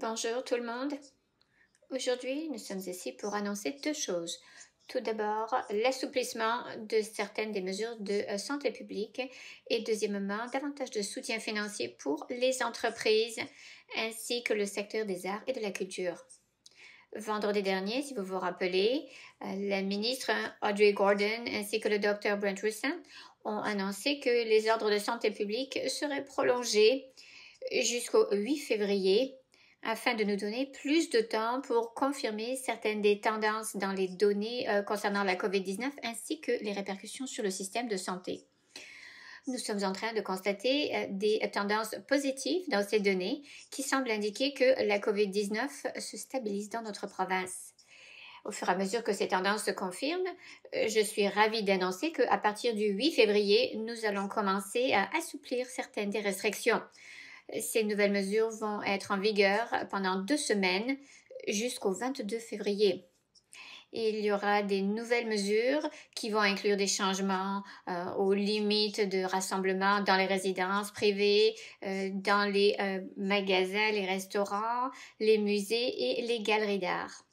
Bonjour tout le monde. Aujourd'hui, nous sommes ici pour annoncer deux choses. Tout d'abord, l'assouplissement de certaines des mesures de euh, santé publique et deuxièmement, davantage de soutien financier pour les entreprises ainsi que le secteur des arts et de la culture. Vendredi dernier, si vous vous rappelez, euh, la ministre Audrey Gordon ainsi que le docteur Brent Wilson ont annoncé que les ordres de santé publique seraient prolongés jusqu'au 8 février afin de nous donner plus de temps pour confirmer certaines des tendances dans les données euh, concernant la COVID-19 ainsi que les répercussions sur le système de santé. Nous sommes en train de constater euh, des tendances positives dans ces données qui semblent indiquer que la COVID-19 se stabilise dans notre province. Au fur et à mesure que ces tendances se confirment, euh, je suis ravie d'annoncer qu'à partir du 8 février, nous allons commencer à assouplir certaines des restrictions. Ces nouvelles mesures vont être en vigueur pendant deux semaines jusqu'au 22 février. Il y aura des nouvelles mesures qui vont inclure des changements euh, aux limites de rassemblement dans les résidences privées, euh, dans les euh, magasins, les restaurants, les musées et les galeries d'art,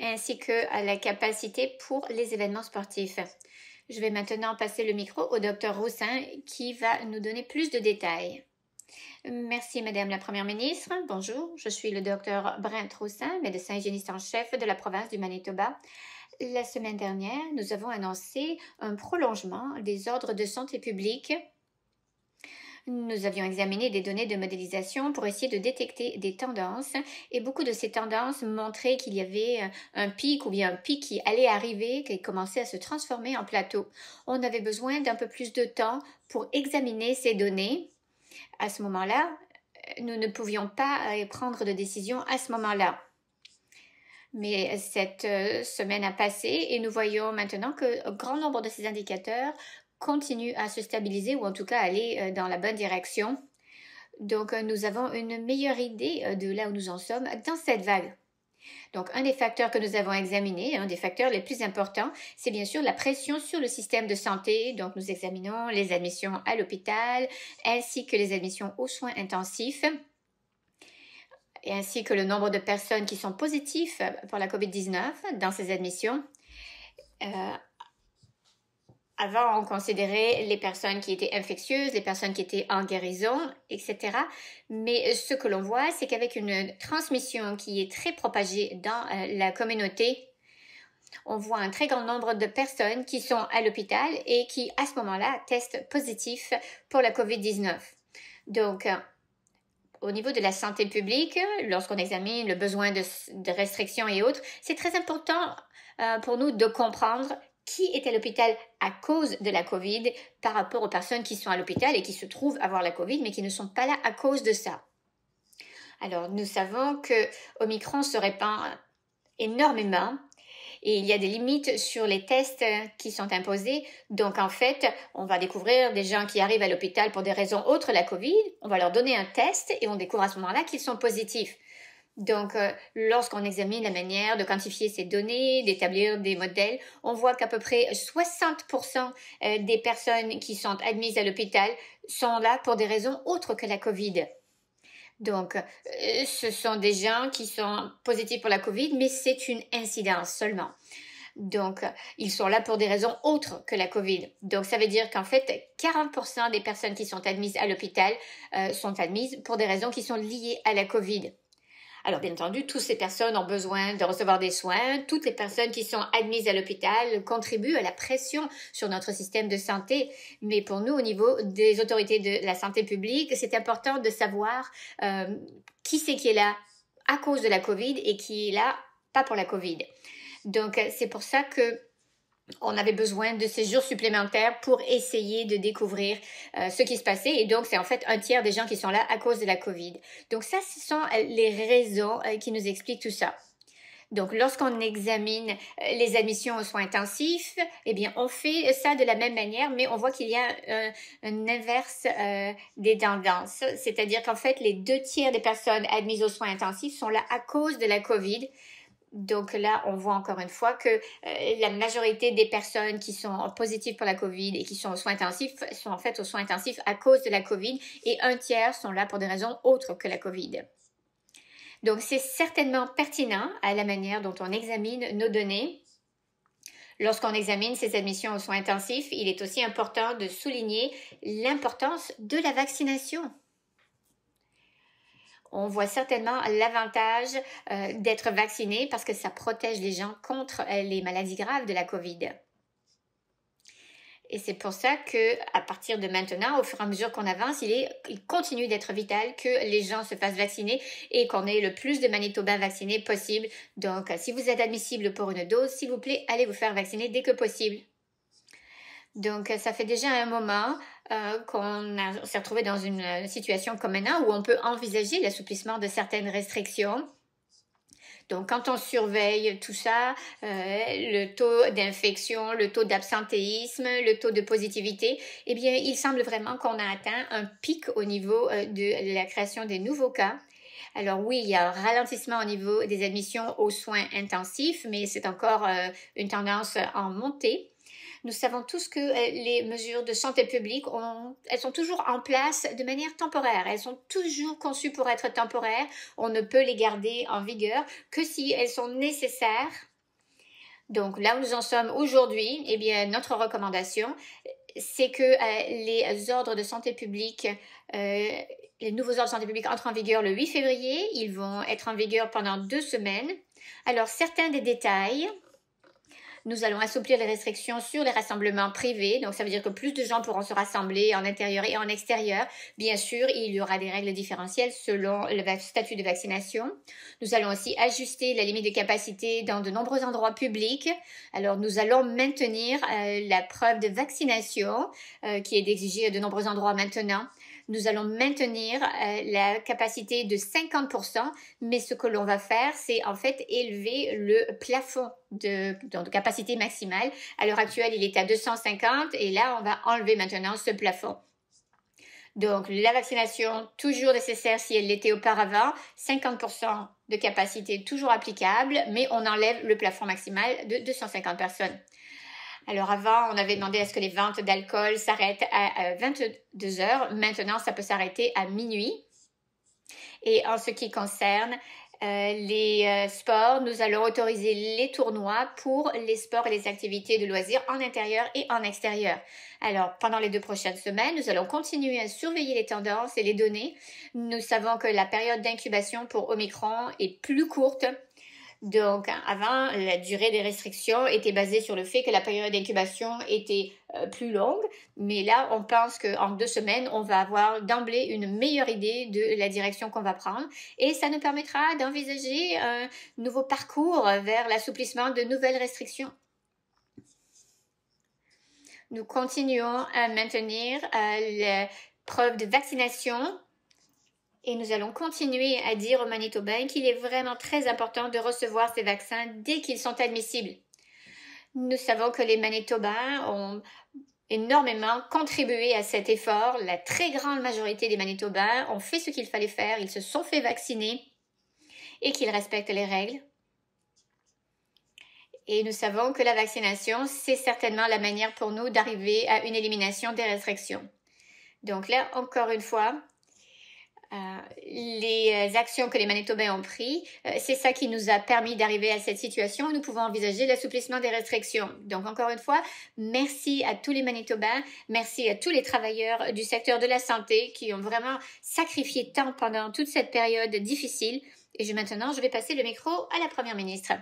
ainsi que à la capacité pour les événements sportifs. Je vais maintenant passer le micro au docteur Roussin qui va nous donner plus de détails. Merci, Madame la Première ministre. Bonjour, je suis le docteur Brent Roussin, médecin hygiéniste en chef de la province du Manitoba. La semaine dernière, nous avons annoncé un prolongement des ordres de santé publique. Nous avions examiné des données de modélisation pour essayer de détecter des tendances et beaucoup de ces tendances montraient qu'il y avait un pic ou bien un pic qui allait arriver, qui commençait à se transformer en plateau. On avait besoin d'un peu plus de temps pour examiner ces données à ce moment-là, euh, nous ne pouvions pas euh, prendre de décision à ce moment-là. Mais cette euh, semaine a passé et nous voyons maintenant que grand nombre de ces indicateurs continuent à se stabiliser ou en tout cas aller dans la bonne direction. Donc nous avons une meilleure idée de là où nous en sommes dans cette vague. Donc, un des facteurs que nous avons examinés, un des facteurs les plus importants, c'est bien sûr la pression sur le système de santé. Donc, nous examinons les admissions à l'hôpital ainsi que les admissions aux soins intensifs et ainsi que le nombre de personnes qui sont positives pour la COVID-19 dans ces admissions. Euh, avant, on considérait les personnes qui étaient infectieuses, les personnes qui étaient en guérison, etc. Mais ce que l'on voit, c'est qu'avec une transmission qui est très propagée dans euh, la communauté, on voit un très grand nombre de personnes qui sont à l'hôpital et qui, à ce moment-là, testent positif pour la COVID-19. Donc, euh, au niveau de la santé publique, lorsqu'on examine le besoin de, restrictions et autres, c'est très important euh, pour nous de comprendre qui est à l'hôpital à cause de la Covid par rapport aux personnes qui sont à l'hôpital et qui se trouvent avoir la Covid mais qui ne sont pas là à cause de ça. Alors nous savons que Omicron se répand énormément et il y a des limites sur les tests qui sont imposés. Donc en fait, on va découvrir des gens qui arrivent à l'hôpital pour des raisons autres la Covid, on va leur donner un test et on découvre à ce moment-là qu'ils sont positifs. Donc, euh, lorsqu'on examine la manière de quantifier ces données, d'établir des modèles, on voit qu'à peu près 60% euh, des personnes qui sont admises à l'hôpital sont là pour des raisons autres que la COVID. Donc, euh, ce sont des gens qui sont positifs pour la COVID, mais c'est une incidence seulement. Donc, ils sont là pour des raisons autres que la COVID. Donc, ça veut dire qu'en fait, 40% des personnes qui sont admises à l'hôpital sont admises pour des raisons qui sont liées à la COVID. Alors, bien entendu, toutes ces personnes ont besoin de recevoir des soins. Toutes les personnes qui sont admises à l'hôpital contribuent à la pression sur notre système de santé. Mais pour nous, au niveau des autorités de la santé publique, c'est important de savoir euh, qui c'est qui est là à cause de la COVID et qui est là pas pour la COVID. Donc, euh, c'est pour ça que on avait besoin de ces jours supplémentaires pour essayer de découvrir euh, ce qui se passait. Et donc, c'est en fait un tiers des gens qui sont là à cause de la COVID. Donc, ça, ce sont euh, les raisons euh, qui nous expliquent tout ça. Donc, lorsqu'on examine les admissions aux soins intensifs, eh bien, on fait ça de la même manière, mais on voit qu'il y a un, inverse des tendances. C'est-à-dire qu'en fait, les deux tiers des personnes admises aux soins intensifs sont là à cause de la COVID, donc là, on voit encore une fois que euh, la majorité des personnes qui sont positives pour la COVID et qui sont aux soins intensifs sont en fait aux soins intensifs à cause de la COVID et un tiers sont là pour des raisons autres que la COVID. Donc c'est certainement pertinent à la manière dont on examine nos données. Lorsqu'on examine ces admissions aux soins intensifs, il est aussi important de souligner l'importance de la vaccination on voit certainement l'avantage euh, d'être vacciné parce que ça protège les gens contre euh, les maladies graves de la COVID. Et c'est pour ça que, à partir de maintenant, au fur et à mesure qu'on avance, il, est, il continue d'être vital que les gens se fassent vacciner et qu'on ait le plus de Manitobains vaccinés possible. Donc, si vous êtes admissible pour une dose, s'il vous plaît, allez vous faire vacciner dès que possible. Donc, euh, ça fait déjà un moment euh, qu'on s'est retrouvé dans une euh, situation comme maintenant où on peut envisager l'assouplissement de certaines restrictions. Donc, quand on surveille tout ça, le taux d'infection, le taux d'absentéisme, le taux de positivité, eh bien, il semble vraiment qu'on a atteint un pic au niveau de la création des nouveaux cas. Alors oui, il y a un ralentissement au niveau des admissions aux soins intensifs, mais c'est encore une tendance en montée. Nous savons tous que euh, les mesures de santé publique, elles sont toujours en place de manière temporaire. Elles sont toujours conçues pour être temporaires. On ne peut les garder en vigueur que si elles sont nécessaires donc là où nous en sommes aujourd'hui, eh bien notre recommandation, c'est que euh, les ordres de santé publique, euh, les nouveaux ordres de santé publique entrent en vigueur le 8 février. Ils vont être en vigueur pendant deux semaines. Alors certains des détails nous allons assouplir les restrictions sur les rassemblements privés. Donc, ça veut dire que plus de gens pourront se rassembler en intérieur et en extérieur. Bien sûr, il y aura des règles différentielles selon le statut de vaccination. Nous allons aussi ajuster la limite de capacité dans de nombreux endroits publics. Alors, nous allons maintenir euh, la preuve de vaccination euh, qui est exigée à de nombreux endroits maintenant nous allons maintenir euh, la capacité de 50%, mais ce que l'on va faire, c'est en fait élever le plafond de capacité maximale. À l'heure actuelle, il est à 250 et là, on va enlever maintenant ce plafond. Donc, la vaccination, toujours nécessaire si elle l'était auparavant, 50% de capacité toujours applicable, mais on enlève le plafond maximal de 250 personnes. Alors avant, on avait demandé à ce que les ventes d'alcool s'arrêtent à 22 heures. Maintenant, ça peut s'arrêter à minuit. Et en ce qui concerne euh, les euh, sports, nous allons autoriser les tournois pour les sports et les activités de loisirs en intérieur et en extérieur. Alors, pendant les deux prochaines semaines, nous allons continuer à surveiller les tendances et les données. Nous savons que la période d'incubation pour Omicron est plus courte donc avant, la durée des restrictions était basée sur le fait que la période d'incubation était euh, plus longue, mais là, on pense qu'en deux semaines, on va avoir d'emblée une meilleure idée de la direction qu'on va prendre et ça nous permettra d'envisager un nouveau parcours vers l'assouplissement de nouvelles restrictions. Nous continuons à maintenir euh, les preuves de vaccination et nous allons continuer à dire aux Manitobains qu'il est vraiment très important de recevoir ces vaccins dès qu'ils sont admissibles. Nous savons que les Manitobains ont énormément contribué à cet effort. La très grande majorité des Manitobains ont fait ce qu'il fallait faire, ils se sont fait vacciner et qu'ils respectent les règles. Et nous savons que la vaccination, c'est certainement la manière pour nous d'arriver à une élimination des restrictions. Donc là, encore une fois, euh, les euh, actions que les Manitobains ont prises, euh, c'est ça qui nous a permis d'arriver à cette situation. Nous pouvons envisager l'assouplissement des restrictions. Donc, encore une fois, merci à tous les Manitobains, merci à tous les travailleurs du secteur de la santé qui ont vraiment sacrifié tant pendant toute cette période difficile. Et maintenant, je vais passer le micro à la Première ministre.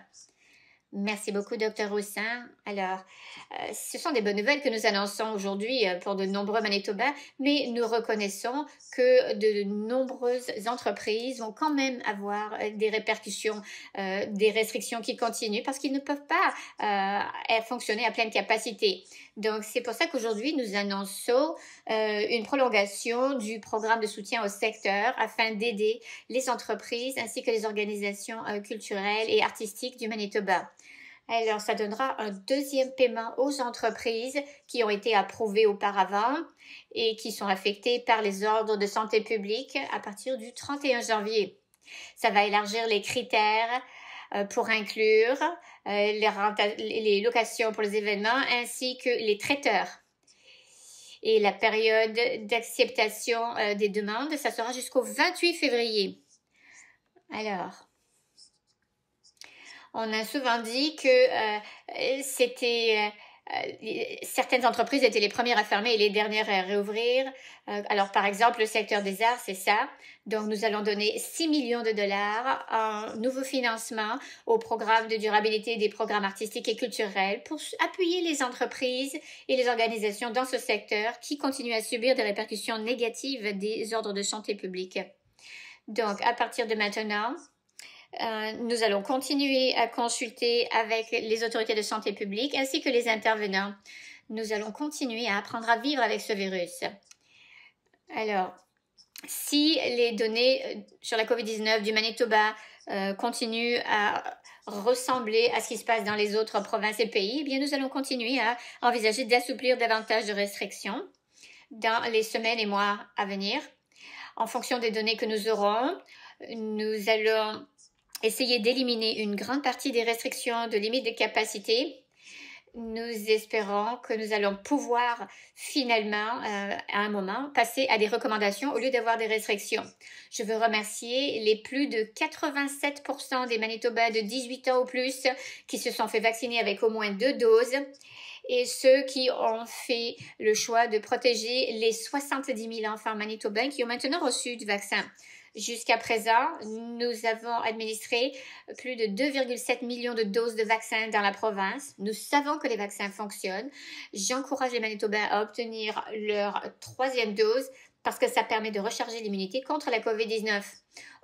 Merci beaucoup, docteur Roussin. Alors, euh, ce sont des bonnes nouvelles que nous annonçons aujourd'hui euh, pour de nombreux Manitobains, mais nous reconnaissons que de nombreuses entreprises vont quand même avoir euh, des répercussions, des restrictions qui continuent parce qu'ils ne peuvent pas fonctionner à pleine capacité. Donc, c'est pour ça qu'aujourd'hui, nous annonçons une prolongation du programme de soutien au secteur afin d'aider les entreprises ainsi que les organisations culturelles et artistiques du Manitoba. Alors, ça donnera un deuxième paiement aux entreprises qui ont été approuvées auparavant et qui sont affectées par les ordres de santé publique à partir du 31 janvier. Ça va élargir les critères euh, pour inclure euh, les, les locations pour les événements ainsi que les traiteurs. Et la période d'acceptation euh, des demandes, ça sera jusqu'au 28 février. Alors, on a souvent dit que euh, euh, c'était euh, certaines entreprises étaient les premières à fermer et les dernières à réouvrir. alors, par exemple, le secteur des arts, c'est ça. Donc, nous allons donner 6 millions de dollars en nouveau financement au programme de durabilité des programmes artistiques et culturels pour appuyer les entreprises et les organisations dans ce secteur qui continuent à subir des répercussions négatives des ordres de santé publique. Donc, à partir de maintenant, euh, nous allons continuer à consulter avec les autorités de santé publique ainsi que les intervenants. Nous allons continuer à apprendre à vivre avec ce virus. Alors, si les données euh, sur la COVID-19 du Manitoba euh, continuent à ressembler à ce qui se passe dans les autres provinces et pays, eh bien nous allons continuer à envisager d'assouplir davantage de restrictions dans les semaines et mois à venir. En fonction des données que nous aurons, nous allons essayer d'éliminer une grande partie des restrictions de limites de capacité. Nous espérons que nous allons pouvoir finalement, euh, à un moment, passer à des recommandations au lieu d'avoir des restrictions. Je veux remercier les plus de 87% des Manitobains de 18 ans ou plus qui se sont fait vacciner avec au moins deux doses et ceux qui ont fait le choix de protéger les 70 000 enfants manitobains qui ont maintenant reçu du vaccin. Jusqu'à présent, nous avons administré plus de 2,7 millions de doses de vaccins dans la province. Nous savons que les vaccins fonctionnent. J'encourage les Manitobains à obtenir leur troisième dose parce que ça permet de recharger l'immunité contre la COVID-19.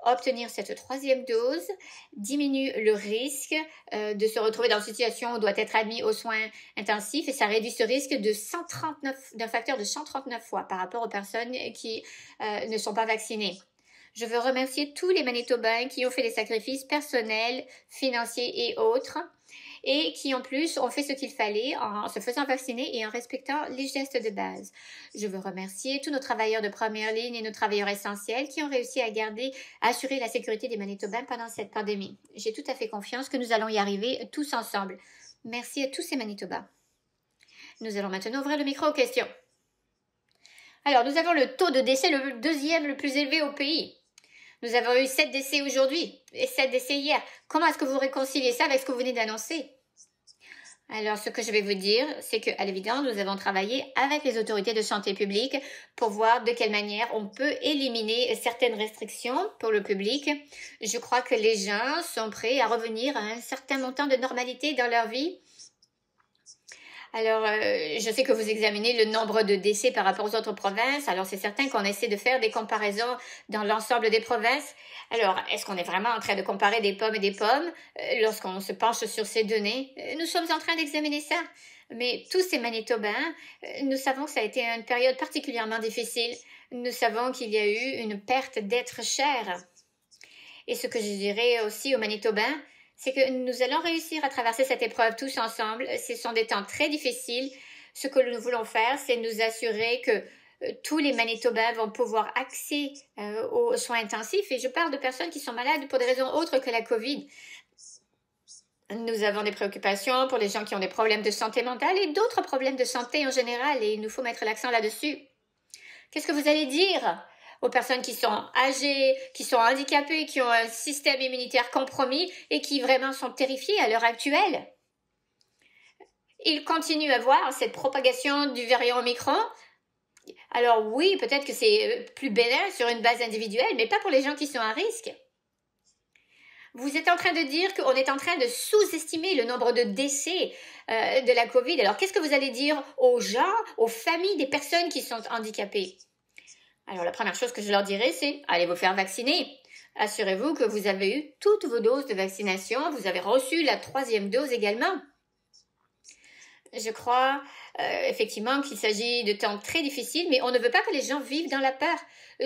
Obtenir cette troisième dose diminue le risque euh, de se retrouver dans une situation où on doit être admis aux soins intensifs et ça réduit ce risque de 139, d'un facteur de 139 fois par rapport aux personnes qui euh, ne sont pas vaccinées. Je veux remercier tous les Manitobains qui ont fait des sacrifices personnels, financiers et autres et qui en plus ont fait ce qu'il fallait en se faisant vacciner et en respectant les gestes de base. Je veux remercier tous nos travailleurs de première ligne et nos travailleurs essentiels qui ont réussi à garder, à assurer la sécurité des Manitobains pendant cette pandémie. J'ai tout à fait confiance que nous allons y arriver tous ensemble. Merci à tous ces Manitobains. Nous allons maintenant ouvrir le micro aux questions. Alors, nous avons le taux de décès le deuxième le plus élevé au pays. Nous avons eu sept décès aujourd'hui et sept décès hier. Comment est-ce que vous réconciliez ça avec ce que vous venez d'annoncer alors, ce que je vais vous dire, c'est qu'à l'évidence, nous avons travaillé avec les autorités de santé publique pour voir de quelle manière on peut éliminer certaines restrictions pour le public. Je crois que les gens sont prêts à revenir à un certain montant de normalité dans leur vie. Alors, euh, je sais que vous examinez le nombre de décès par rapport aux autres provinces. Alors, c'est certain qu'on essaie de faire des comparaisons dans l'ensemble des provinces. Alors, est-ce qu'on est vraiment en train de comparer des pommes et des pommes euh, lorsqu'on se penche sur ces données euh, Nous sommes en train d'examiner ça. Mais tous ces Manitobains, nous savons que ça a été une période particulièrement difficile. Nous savons qu'il y a eu une perte d'êtres chers. Et ce que je dirais aussi aux Manitobains, c'est que nous allons réussir à traverser cette épreuve tous ensemble. Ce sont des temps très difficiles. Ce que nous voulons faire, c'est nous assurer que euh, tous les Manitobains vont pouvoir accéder euh, aux soins intensifs. Et je parle de personnes qui sont malades pour des raisons autres que la COVID. Nous avons des préoccupations pour les gens qui ont des problèmes de santé mentale et d'autres problèmes de santé en général, et il nous faut mettre l'accent là-dessus. Qu'est-ce que vous allez dire aux personnes qui sont âgées, qui sont handicapées, qui ont un système immunitaire compromis et qui vraiment sont terrifiées à l'heure actuelle. Ils continuent à voir cette propagation du variant Omicron. Alors oui, peut-être que c'est euh, plus bénin sur une base individuelle, mais pas pour les gens qui sont à risque. Vous êtes en train de dire qu'on est en train de sous-estimer le nombre de décès euh, de la COVID. Alors qu'est-ce que vous allez dire aux gens, aux familles des personnes qui sont handicapées alors la première chose que je leur dirais, c'est allez vous faire vacciner. Assurez-vous que vous avez eu toutes vos doses de vaccination, vous avez reçu la troisième dose également. Je crois euh, effectivement qu'il s'agit de temps très difficiles, mais on ne veut pas que les gens vivent dans la peur.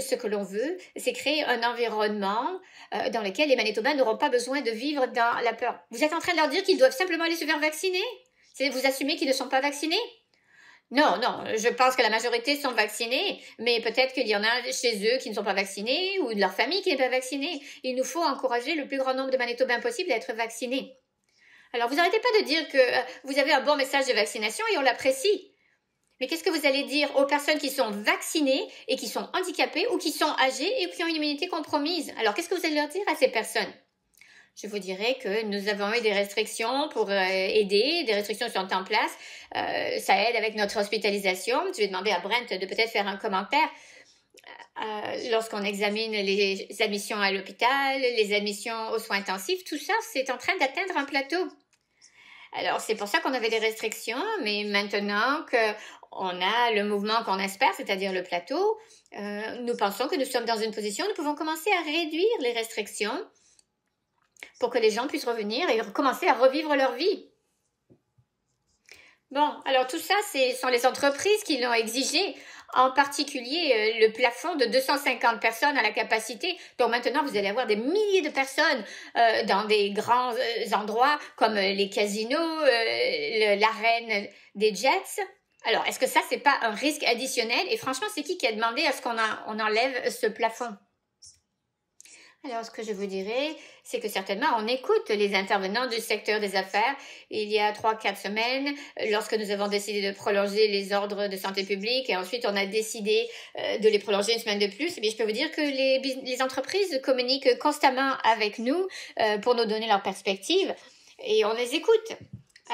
Ce que l'on veut, c'est créer un environnement euh, dans lequel les Manitobains n'auront pas besoin de vivre dans la peur. Vous êtes en train de leur dire qu'ils doivent simplement aller se faire vacciner C'est vous assumer qu'ils ne sont pas vaccinés non, non, je pense que la majorité sont vaccinés, mais peut-être qu'il y en a chez eux qui ne sont pas vaccinés ou de leur famille qui n'est pas vaccinée. Il nous faut encourager le plus grand nombre de Manitobains possible à être vaccinés. Alors vous n'arrêtez pas de dire que euh, vous avez un bon message de vaccination et on l'apprécie. Mais qu'est-ce que vous allez dire aux personnes qui sont vaccinées et qui sont handicapées ou qui sont âgées et qui ont une immunité compromise Alors qu'est-ce que vous allez leur dire à ces personnes je vous dirais que nous avons eu des restrictions pour euh, aider, des restrictions sont en place. Euh, ça aide avec notre hospitalisation. Je vais demander à Brent de peut-être faire un commentaire. Euh, lorsqu'on examine les admissions à l'hôpital, les admissions aux soins intensifs, tout ça, c'est en train d'atteindre un plateau. Alors, c'est pour ça qu'on avait des restrictions, mais maintenant qu'on a le mouvement qu'on espère, c'est-à-dire le plateau, nous pensons que nous sommes dans une position où nous pouvons commencer à réduire les restrictions pour que les gens puissent revenir et recommencer à revivre leur vie. Bon, alors tout ça, ce sont les entreprises qui l'ont exigé, en particulier euh, le plafond de 250 personnes à la capacité. Donc maintenant, vous allez avoir des milliers de personnes euh, dans des grands euh, endroits comme les casinos, l'arène des Jets. Alors, est-ce que ça, c'est pas un risque additionnel Et franchement, c'est qui qui a demandé à ce qu'on enlève ce plafond alors, ce que je vous dirais, c'est que certainement, on écoute les intervenants du secteur des affaires. Il y a trois, quatre semaines, lorsque nous avons décidé de prolonger les ordres de santé publique et ensuite on a décidé euh, de les prolonger une semaine de plus, eh bien, je peux vous dire que les, entreprises communiquent constamment avec nous euh, pour nous donner leurs perspectives et on les écoute.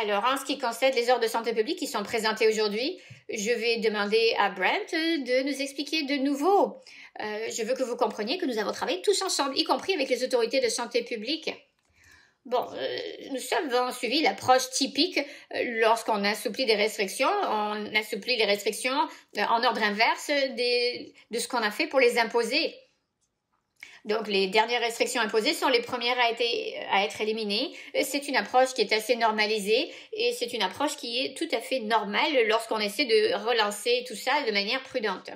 Alors, en ce qui concerne les ordres de santé publique qui sont présentés aujourd'hui, je vais demander à Brent de nous expliquer de nouveau. Euh, je veux que vous compreniez que nous avons travaillé tous ensemble, y compris avec les autorités de santé publique. Bon, euh, nous avons suivi l'approche typique euh, lorsqu'on assouplit des restrictions. On assouplit les restrictions en ordre inverse de ce qu'on a fait pour les imposer. Donc les dernières restrictions imposées sont les premières à, à être éliminées. Euh, c'est une approche qui est assez normalisée et c'est une approche qui est tout à fait normale lorsqu'on essaie de relancer tout ça de manière prudente.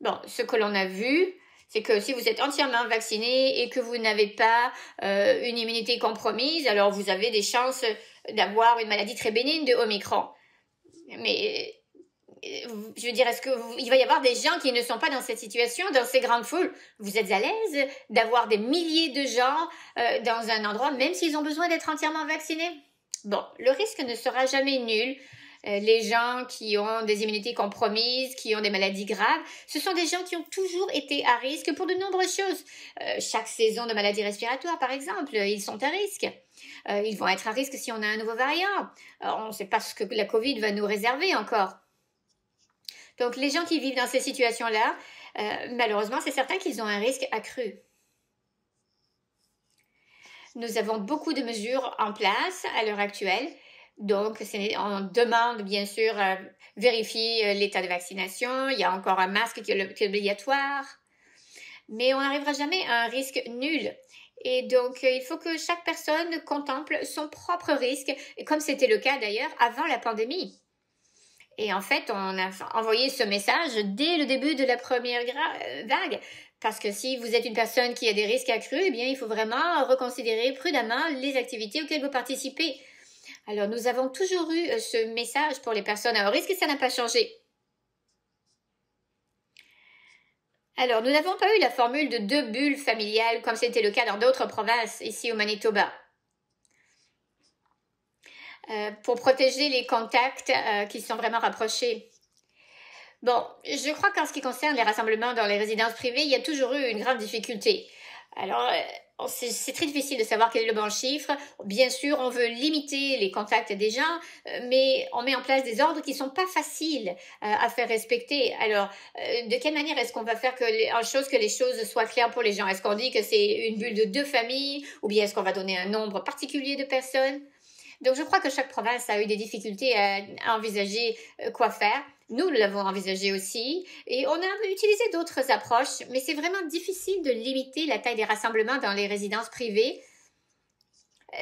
Bon, ce que l'on a vu, c'est que si vous êtes entièrement vacciné et que vous n'avez pas euh, une immunité compromise, alors vous avez des chances d'avoir une maladie très bénigne de Omicron. Mais je veux dire, est-ce que il va y avoir des gens qui ne sont pas dans cette situation, dans ces grandes foules Vous êtes à l'aise d'avoir des milliers de gens euh, dans un endroit, même s'ils ont besoin d'être entièrement vaccinés Bon, le risque ne sera jamais nul. Euh, les gens qui ont des immunités compromises, qui ont des maladies graves, ce sont des gens qui ont toujours été à risque pour de nombreuses choses. Euh, chaque saison de maladies respiratoires, par exemple, ils sont à risque. ils vont être à risque si on a un nouveau variant. on ne sait pas ce que la COVID va nous réserver encore. Donc les gens qui vivent dans ces situations-là, euh, malheureusement, c'est certain qu'ils ont un risque accru. Nous avons beaucoup de mesures en place à l'heure actuelle. Donc, on demande bien sûr, euh, vérifier euh, l'état de vaccination. Il y a encore un masque qui est obligatoire. Mais on n'arrivera jamais à un risque nul. Et donc, il faut que chaque personne contemple son propre risque, comme c'était le cas d'ailleurs avant la pandémie. Et en fait, on a envoyé ce message dès le début de la première euh, vague. Parce que si vous êtes une personne qui a des risques accrus, eh bien, il faut vraiment reconsidérer prudemment les activités auxquelles vous participez. Alors, nous avons toujours eu euh, ce message pour les personnes à haut risque et ça n'a pas changé. Alors, nous n'avons pas eu la formule de deux bulles familiales comme c'était le cas dans d'autres provinces ici au Manitoba. Euh, pour protéger les contacts euh, qui sont vraiment rapprochés. Bon, je crois qu'en ce qui concerne les rassemblements dans les résidences privées, il y a toujours eu une grande difficulté. Alors, euh, c'est très difficile de savoir quel est le bon chiffre. Bien sûr, on veut limiter les contacts des gens, mais on met en place des ordres qui ne sont pas faciles à faire respecter. Alors, de quelle manière est-ce qu'on va faire que les, en chose que les choses soient claires pour les gens Est-ce qu'on dit que c'est une bulle de deux familles, ou bien est-ce qu'on va donner un nombre particulier de personnes donc je crois que chaque province a eu des difficultés à, envisager euh, quoi faire. Nous l'avons envisagé aussi et on a utilisé d'autres approches, mais c'est vraiment difficile de limiter la taille des rassemblements dans les résidences privées.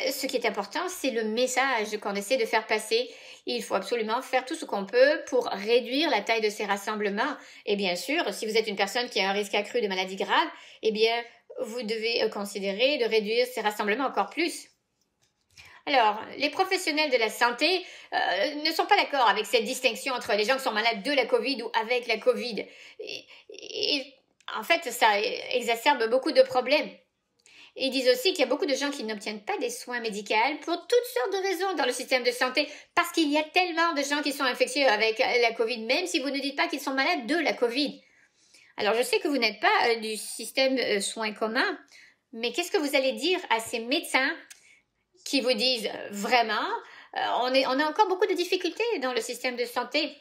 Euh, ce qui est important, c'est le message qu'on essaie de faire passer. Il faut absolument faire tout ce qu'on peut pour réduire la taille de ces rassemblements. Et bien sûr, si vous êtes une personne qui a un risque accru de maladie grave, eh bien, vous devez euh, considérer de réduire ces rassemblements encore plus. Alors, les professionnels de la santé euh, ne sont pas d'accord avec cette distinction entre les gens qui sont malades de la COVID ou avec la COVID. Et, en fait, ça exacerbe beaucoup de problèmes. Ils disent aussi qu'il y a beaucoup de gens qui n'obtiennent pas des soins médicaux pour toutes sortes de raisons dans le système de santé, parce qu'il y a tellement de gens qui sont infectés avec la COVID, même si vous ne dites pas qu'ils sont malades de la COVID. Alors je sais que vous n'êtes pas euh, du système euh, soins communs, mais qu'est-ce que vous allez dire à ces médecins qui vous disent euh, vraiment, euh, on, est, on a encore beaucoup de difficultés dans le système de santé.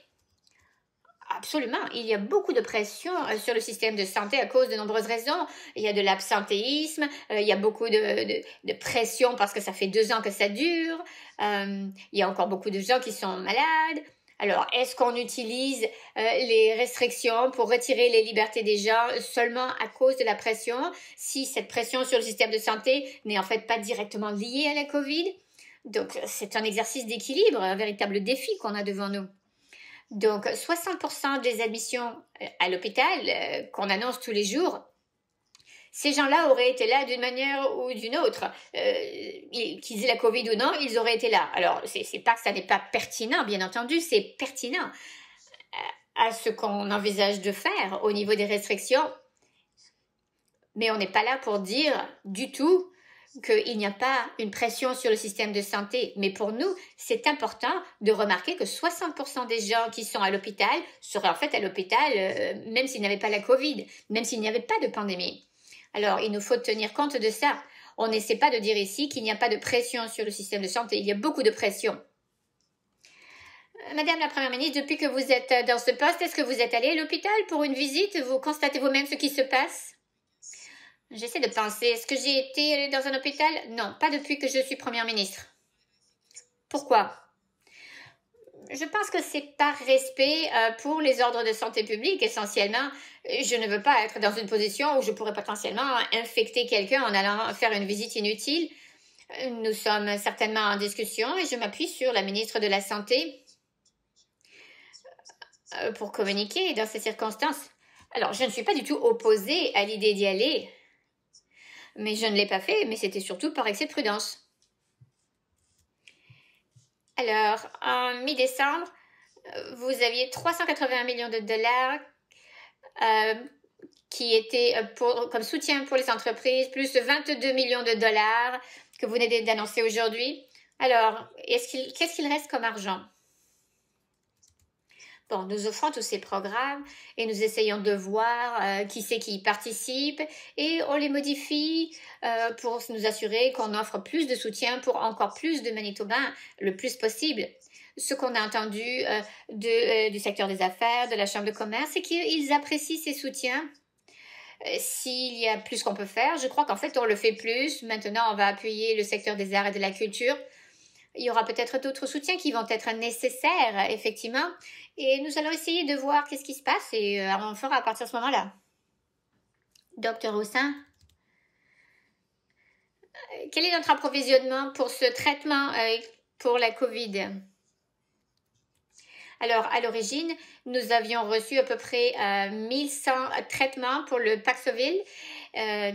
Absolument. Il y a beaucoup de pression euh, sur le système de santé à cause de nombreuses raisons. Il y a de l'absentéisme, il y a beaucoup de, pression parce que ça fait deux ans que ça dure, il y a encore beaucoup de gens qui sont malades, alors, est-ce qu'on utilise euh, les restrictions pour retirer les libertés des gens seulement à cause de la pression, si cette pression sur le système de santé n'est en fait pas directement liée à la Covid Donc, c'est un exercice d'équilibre, un véritable défi qu'on a devant nous. Donc, 60% des admissions euh, à l'hôpital euh, qu'on annonce tous les jours ces gens-là auraient été là d'une manière ou d'une autre. Euh, qu'ils aient la Covid ou non, ils auraient été là. Alors, c'est pas que ça n'est pas pertinent, bien entendu, c'est pertinent euh, à ce qu'on envisage de faire au niveau des restrictions. Mais on n'est pas là pour dire du tout qu'il n'y a pas une pression sur le système de santé. Mais pour nous, c'est important de remarquer que 60% des gens qui sont à l'hôpital seraient en fait à l'hôpital même euh, même s'ils n'avaient pas la Covid, même s'il n'y avait pas de pandémie. Alors, il nous faut tenir compte de ça. On n'essaie pas de dire ici qu'il n'y a pas de pression sur le système de santé. Il y a beaucoup de pression. Euh, madame la Première ministre, depuis que vous êtes dans ce poste, est-ce que vous êtes allée à l'hôpital pour une visite Vous constatez vous-même ce qui se passe J'essaie de penser. Est-ce que j'ai été dans un hôpital Non, pas depuis que je suis Première ministre. Pourquoi je pense que c'est par respect euh, pour les ordres de santé publique essentiellement. Je ne veux pas être dans une position où je pourrais potentiellement infecter quelqu'un en allant faire une visite inutile. Nous sommes certainement en discussion et je m'appuie sur la ministre de la Santé euh, pour communiquer dans ces circonstances. Alors, je ne suis pas du tout opposée à l'idée d'y aller, mais je ne l'ai pas fait, mais c'était surtout par excès de prudence. Alors, en mi-décembre, euh, vous aviez 380 millions de dollars euh, qui étaient euh, comme soutien pour les entreprises, plus 22 millions de dollars que vous venez d'annoncer aujourd'hui. Alors, qu'est-ce qu'il reste comme argent Bon, nous offrons tous ces programmes et nous essayons de voir euh, qui c'est qui y participe et on les modifie euh, pour nous assurer qu'on offre plus de soutien pour encore plus de Manitobains le plus possible. Ce qu'on a entendu euh, du secteur des affaires, de la Chambre de commerce, c'est qu'ils apprécient ces soutiens. S'il y a plus qu'on peut faire, je crois qu'en fait on le fait plus. Maintenant, on va appuyer le secteur des arts et de la culture il y aura peut-être d'autres soutiens qui vont être nécessaires, effectivement. Et nous allons essayer de voir qu'est-ce qui se passe et euh, on fera à partir de ce moment-là. Docteur roussin euh, quel est notre approvisionnement pour ce traitement euh, pour la COVID alors, à l'origine, nous avions reçu à peu près 1100 traitements pour le paxoville. Euh,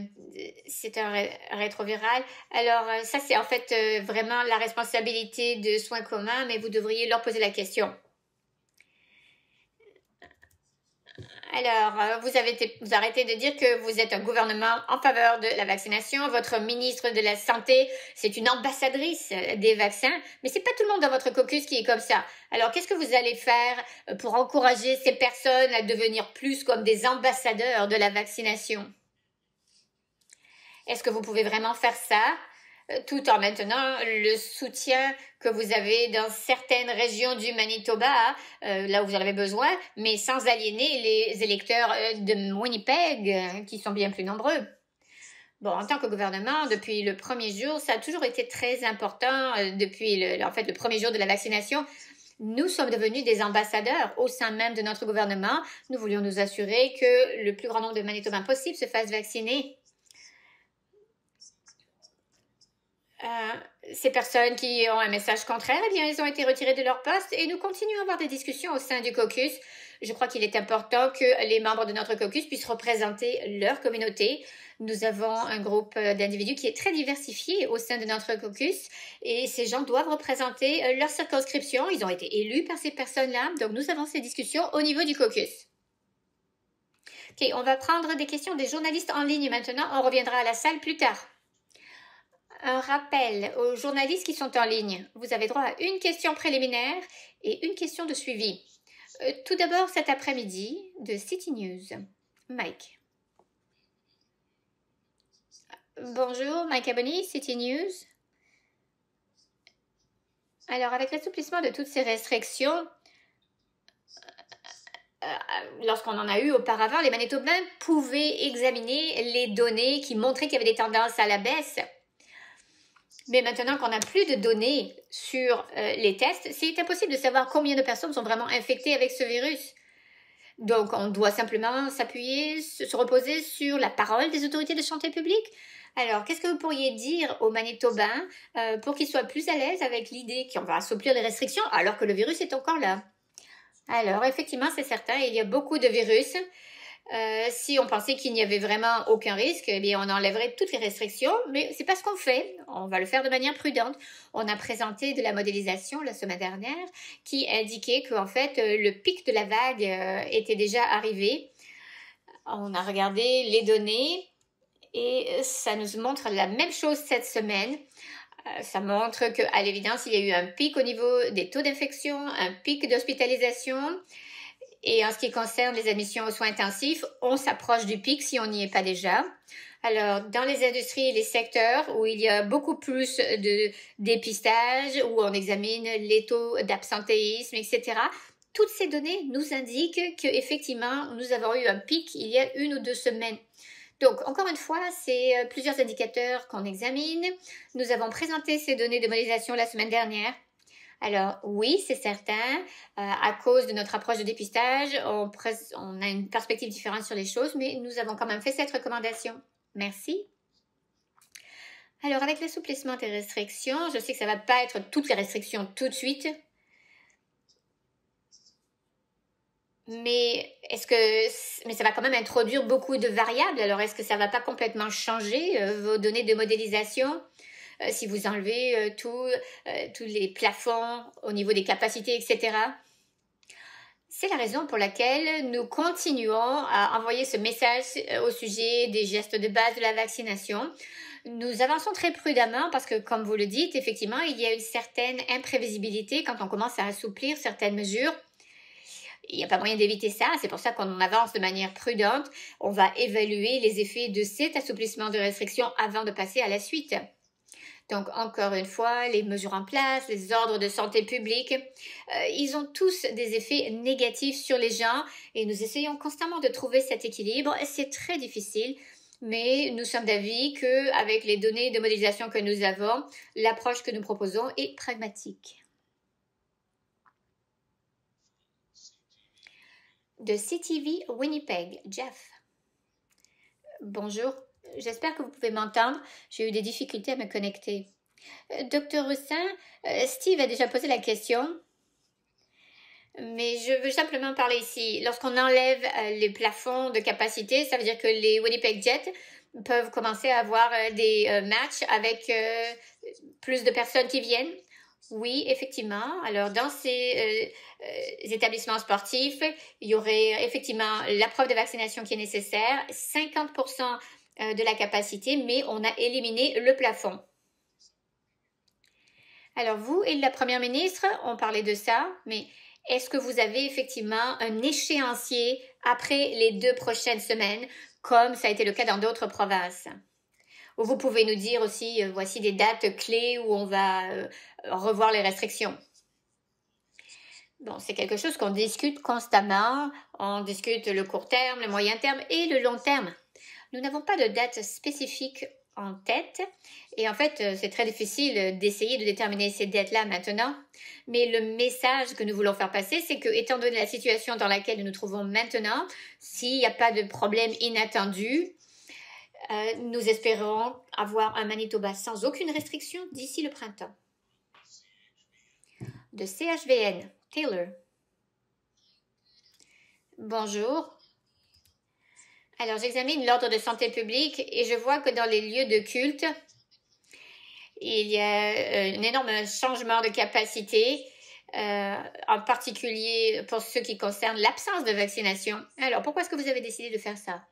c'est un rétroviral. Alors euh, ça, c'est en fait euh, vraiment la responsabilité de soins communs, mais vous devriez leur poser la question. Alors, vous avez vous arrêtez de dire que vous êtes un gouvernement en faveur de la vaccination. Votre ministre de la santé, c'est une ambassadrice des vaccins, mais c'est pas tout le monde dans votre caucus qui est comme ça. Alors, qu'est-ce que vous allez faire pour encourager ces personnes à devenir plus comme des ambassadeurs de la vaccination? Est-ce que vous pouvez vraiment faire ça euh, tout en maintenant le soutien que vous avez dans certaines régions du Manitoba, euh, là où vous en avez besoin, mais sans aliéner les électeurs euh, de Winnipeg, hein, qui sont bien plus nombreux. Bon, en tant que gouvernement, depuis le premier jour, ça a toujours été très important, depuis en fait le premier jour de la vaccination, nous sommes devenus des ambassadeurs au sein même de notre gouvernement. Nous voulions nous assurer que le plus grand nombre de Manitobains possible se fassent vacciner. Euh, ces personnes qui ont un message contraire, eh bien, elles ont été retirées de leur poste et nous continuons à avoir des discussions au sein du caucus. Je crois qu'il est important que les membres de notre caucus puissent représenter leur communauté. Nous avons un groupe d'individus qui est très diversifié au sein de notre caucus et ces gens doivent représenter euh, leur circonscription. Ils ont été élus par ces personnes-là, donc nous avons ces discussions au niveau du caucus. Ok, on va prendre des questions des journalistes en ligne maintenant. On reviendra à la salle plus tard un rappel aux journalistes qui sont en ligne. Vous avez droit à une question préliminaire et une question de suivi. Euh, tout d'abord cet après-midi de City News. Mike. Bonjour, Mike Abony, City News. Alors, avec l'assouplissement de toutes ces restrictions, euh, euh, lorsqu'on en a eu auparavant, les Manitobains pouvaient examiner les données qui montraient qu'il y avait des tendances à la baisse. Mais maintenant qu'on n'a plus de données sur euh, les tests, c'est impossible de savoir combien de personnes sont vraiment infectées avec ce virus. Donc, on doit simplement s'appuyer, se reposer sur la parole des autorités de santé publique. Alors, qu'est-ce que vous pourriez dire aux Manitobains euh, pour qu'ils soient plus à l'aise avec l'idée qu'on va assouplir les restrictions alors que le virus est encore là Alors, effectivement, c'est certain, il y a beaucoup de virus. Euh, si on pensait qu'il n'y avait vraiment aucun risque, eh bien, on enlèverait toutes les restrictions, mais c'est pas ce qu'on fait. On va le faire de manière prudente. On a présenté de la modélisation la semaine dernière qui indiquait qu'en fait, euh, le pic de la vague euh, était déjà arrivé. On a regardé les données et ça nous montre la même chose cette semaine ça montre qu'à l'évidence, il y a eu un pic au niveau des taux d'infection, un pic d'hospitalisation, et en ce qui concerne les admissions aux soins intensifs, on s'approche du pic si on n'y est pas déjà. Alors, dans les industries et les secteurs où il y a beaucoup plus de dépistage, où on examine les taux d'absentéisme, etc., toutes ces données nous indiquent qu'effectivement, nous avons eu un pic il y a une ou deux semaines. Donc, encore une fois, c'est euh, plusieurs indicateurs qu'on examine. Nous avons présenté ces données de modélisation la semaine dernière. Alors oui, c'est certain. Euh, à cause de notre approche de dépistage, on, a une perspective différente sur les choses, mais nous avons quand même fait cette recommandation. Merci. Alors avec l'assouplissement des restrictions, je sais que ça ne va pas être toutes les restrictions tout de suite, Mais mais ça va quand même introduire beaucoup de variables Alors est-ce que ça ne va pas complètement changer euh, vos données de modélisation euh, si vous enlevez euh, euh, tous les plafonds au niveau des capacités, etc. C'est la raison pour laquelle nous continuons à envoyer ce message au sujet des gestes de base de la vaccination. Nous avançons très prudemment parce que, comme vous le dites, effectivement, il y a une certaine imprévisibilité quand on commence à assouplir certaines mesures. Il n'y a pas moyen d'éviter ça, c'est pour ça qu'on avance de manière prudente. On va évaluer les effets de cet assouplissement de restrictions avant de passer à la suite. Donc encore une fois, les mesures en place, les ordres de santé publique, euh, ils ont tous des effets négatifs sur les gens et nous essayons constamment de trouver cet équilibre. C'est très difficile, mais nous sommes d'avis que avec les données de modélisation que nous avons, l'approche que nous proposons est pragmatique. De CTV Winnipeg, Jeff. Bonjour. J'espère que vous pouvez m'entendre. J'ai eu des difficultés à me connecter. Euh, docteur Roussin, euh, Steve a déjà posé la question. Mais je veux simplement parler ici. Lorsqu'on enlève euh, les plafonds de capacité, ça veut dire que les Winnipeg Jets peuvent commencer à avoir des matchs avec plus de personnes qui viennent. Oui, effectivement. Alors, dans ces établissements sportifs, il y aurait effectivement la preuve de vaccination qui est nécessaire. 50 euh, de la capacité, mais on a éliminé le plafond. Alors vous et la Première ministre, on parlait de ça, mais est-ce que vous avez effectivement un échéancier après les deux prochaines semaines, comme ça a été le cas dans d'autres provinces Vous pouvez nous dire aussi, euh, voici des dates clés où on va euh, revoir les restrictions. Bon, c'est quelque chose qu'on discute constamment. On discute le court terme, le moyen terme et le long terme. Nous n'avons pas de date spécifique en tête. Et en fait, euh, c'est très difficile d'essayer de déterminer ces dates-là maintenant. Mais le message que nous voulons faire passer, c'est que, étant donné la situation dans laquelle nous nous trouvons maintenant, s'il n'y a pas de problème inattendu, euh, nous espérons avoir un Manitoba sans aucune restriction d'ici le printemps. De CHVN, Taylor. Bonjour, alors j'examine l'ordre de santé publique et je vois que dans les lieux de culte, il y a euh, un énorme changement de capacité, euh, en particulier pour ce qui concerne l'absence de vaccination. Alors pourquoi est-ce que vous avez décidé de faire ça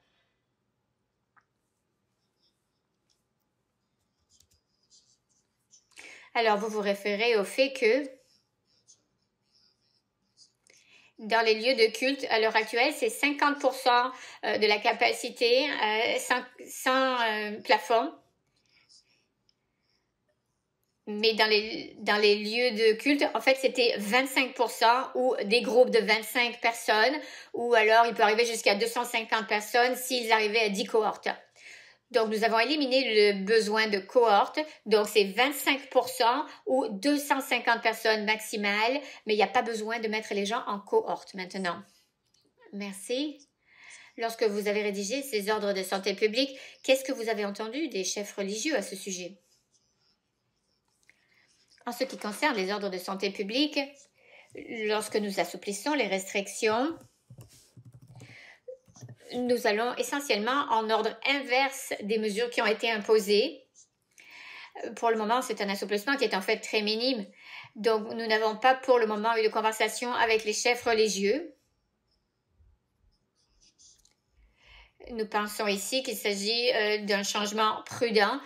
Alors vous vous référez au fait que dans les lieux de culte à l'heure actuelle, c'est 50% euh, de la capacité euh, sans, euh, plafond. Mais dans les, dans les lieux de culte, en fait, c'était 25% ou des groupes de 25 personnes, ou alors il peut arriver jusqu'à 250 personnes s'ils arrivaient à 10 cohortes. Donc, nous avons éliminé le besoin de cohorte. Donc, c'est 25 ou 250 personnes maximales, mais il n'y a pas besoin de mettre les gens en cohorte maintenant. Merci. Lorsque vous avez rédigé ces ordres de santé publique, qu'est-ce que vous avez entendu des chefs religieux à ce sujet En ce qui concerne les ordres de santé publique, lorsque nous assouplissons les restrictions, nous allons essentiellement en ordre inverse des mesures qui ont été imposées. Pour le moment, c'est un assouplissement qui est en fait très minime. Donc, nous n'avons pas pour le moment eu de conversation avec les chefs religieux. Nous pensons ici qu'il s'agit euh, d'un changement prudent.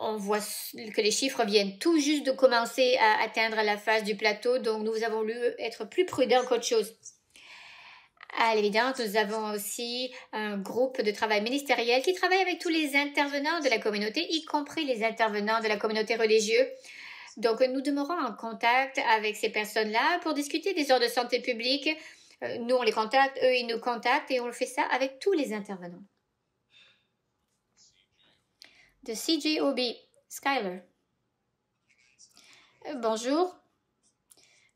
On voit que les chiffres viennent tout juste de commencer à atteindre la phase du plateau, donc nous avons lu être plus prudents qu'autre chose. À l'évidence, nous avons aussi un groupe de travail ministériel qui travaille avec tous les intervenants de la communauté, y compris les intervenants de la communauté religieuse. Donc, nous demeurons en contact avec ces personnes-là pour discuter des ordres de santé publique. Euh, nous, on les contacte, eux, ils nous contactent et on le fait ça avec tous les intervenants. De CJOB, Skyler. Euh, bonjour.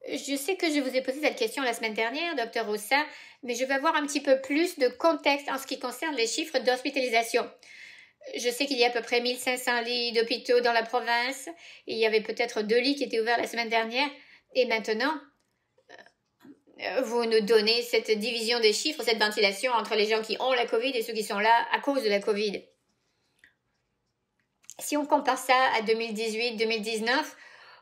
Je sais que je vous ai posé cette question la semaine dernière, docteur Roussin, mais je vais avoir un petit peu plus de contexte en ce qui concerne les chiffres d'hospitalisation. Je sais qu'il y a à peu près 1500 lits d'hôpitaux dans la province. Il y avait peut-être deux lits qui étaient ouverts la semaine dernière. Et maintenant, euh, vous nous donnez cette division des chiffres, cette ventilation entre les gens qui ont la Covid et ceux qui sont là à cause de la Covid. Si on compare ça à 2018-2019,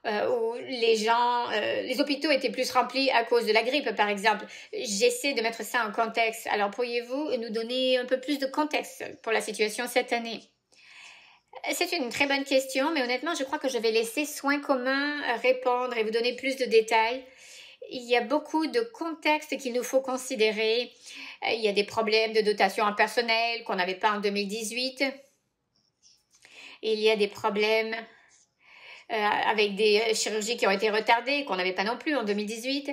euh, où les gens, euh, les hôpitaux étaient plus remplis à cause de la grippe, par exemple. J'essaie de mettre ça en contexte. Alors, pourriez-vous nous donner un peu plus de contexte pour la situation cette année C'est une très bonne question, mais honnêtement, je crois que je vais laisser Soins communs répondre et vous donner plus de détails. Il y a beaucoup de contextes qu'il nous faut considérer. Euh, il y a des problèmes de dotation en personnel qu'on n'avait pas en 2018. Il y a des problèmes euh, avec des euh, chirurgies qui ont été retardées, qu'on n'avait pas non plus en 2018. Euh,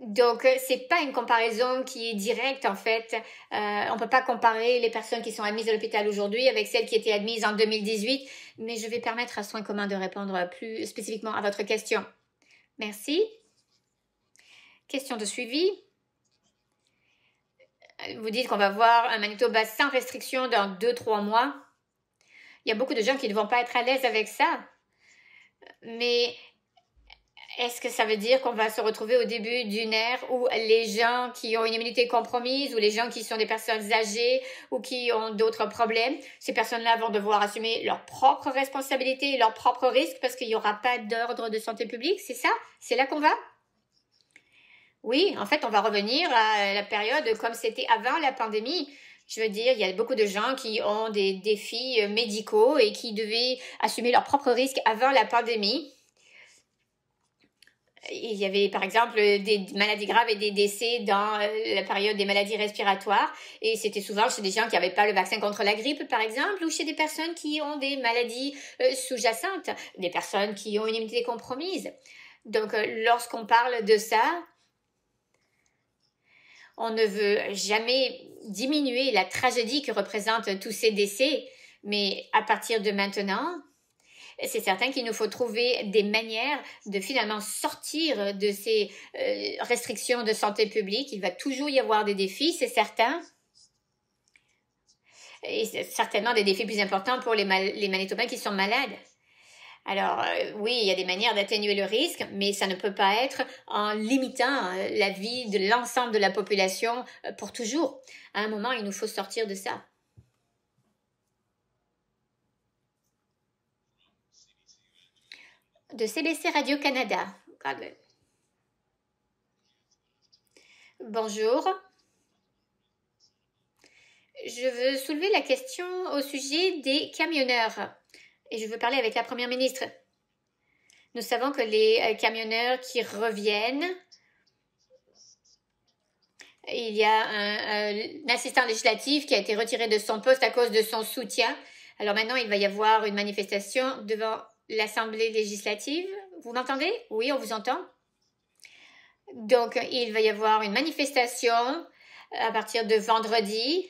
donc, c'est pas une comparaison qui est directe, en fait. On euh, peut pas comparer les personnes qui sont admises à l'hôpital aujourd'hui avec celles qui étaient admises en 2018, mais je vais permettre à Soins communs de répondre plus spécifiquement à votre question. Merci. Question de suivi. Vous dites qu'on va voir un Manitoba sans restriction dans 2-3 mois. Il y a beaucoup de gens qui ne vont pas être à l'aise avec ça mais est-ce que ça veut dire qu'on va se retrouver au début d'une ère où les gens qui ont une immunité compromise ou les gens qui sont des personnes âgées ou qui ont d'autres problèmes, ces personnes-là vont devoir assumer leurs propres responsabilités et leurs propres risques parce qu'il n'y aura pas d'ordre de santé publique, c'est ça C'est là qu'on va Oui, en fait, on va revenir à la période comme c'était avant la pandémie. Je veux dire, il y a beaucoup de gens qui ont des défis euh, médicaux et qui devaient assumer leurs propres risques avant la pandémie. Il y avait par exemple des maladies graves et des décès dans euh, la période des maladies respiratoires. Et c'était souvent chez des gens qui n'avaient pas le vaccin contre la grippe, par exemple, ou chez des personnes qui ont des maladies euh, sous-jacentes, des personnes qui ont une immunité compromise. Donc lorsqu'on parle de ça, on ne veut jamais diminuer la tragédie que représentent tous ces décès, mais à partir de maintenant, c'est certain qu'il nous faut trouver des manières de finalement sortir de ces euh, restrictions de santé publique. Il va toujours y avoir des défis, c'est certain. Et certainement des défis plus importants pour les, les Manitobains qui sont malades. Alors euh, oui, il y a des manières d'atténuer le risque, mais ça ne peut pas être en limitant euh, la vie de l'ensemble de la population euh, pour toujours. À un moment, il nous faut sortir de ça. De CBC Radio Canada. Bonjour. Je veux soulever la question au sujet des camionneurs et je veux parler avec la Première ministre. Nous savons que les euh, camionneurs qui reviennent, il y a un, euh, assistant législatif qui a été retiré de son poste à cause de son soutien. Alors maintenant, il va y avoir une manifestation devant l'Assemblée législative. Vous m'entendez Oui, on vous entend. Donc, il va y avoir une manifestation à partir de vendredi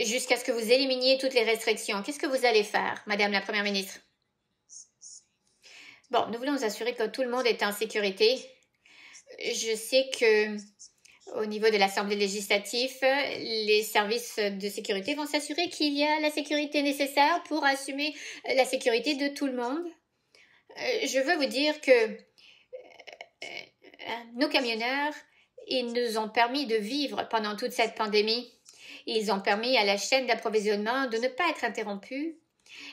jusqu'à ce que vous éliminiez toutes les restrictions. Qu'est-ce que vous allez faire, Madame la Première ministre Bon, nous voulons nous assurer que tout le monde est en sécurité. Je sais que au niveau de l'Assemblée législative, les services de sécurité vont s'assurer qu'il y a la sécurité nécessaire pour assumer la sécurité de tout le monde. Euh, je veux vous dire que euh, euh, nos camionneurs, ils nous ont permis de vivre pendant toute cette pandémie. Ils ont permis à la chaîne d'approvisionnement de ne pas être interrompue.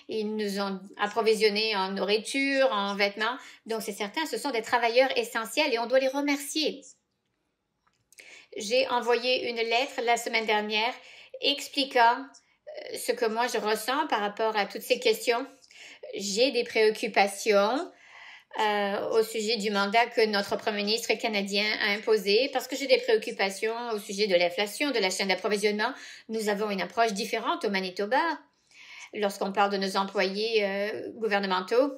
Ils nous ont approvisionné en nourriture, en vêtements. Donc c'est certain, ce sont des travailleurs essentiels et on doit les remercier. J'ai envoyé une lettre la semaine dernière expliquant euh, ce que moi je ressens par rapport à toutes ces questions. J'ai des préoccupations euh, au sujet du mandat que notre Premier ministre canadien a imposé parce que j'ai des préoccupations au sujet de l'inflation, de la chaîne d'approvisionnement. Nous avons une approche différente au Manitoba lorsqu'on parle de nos employés euh, gouvernementaux.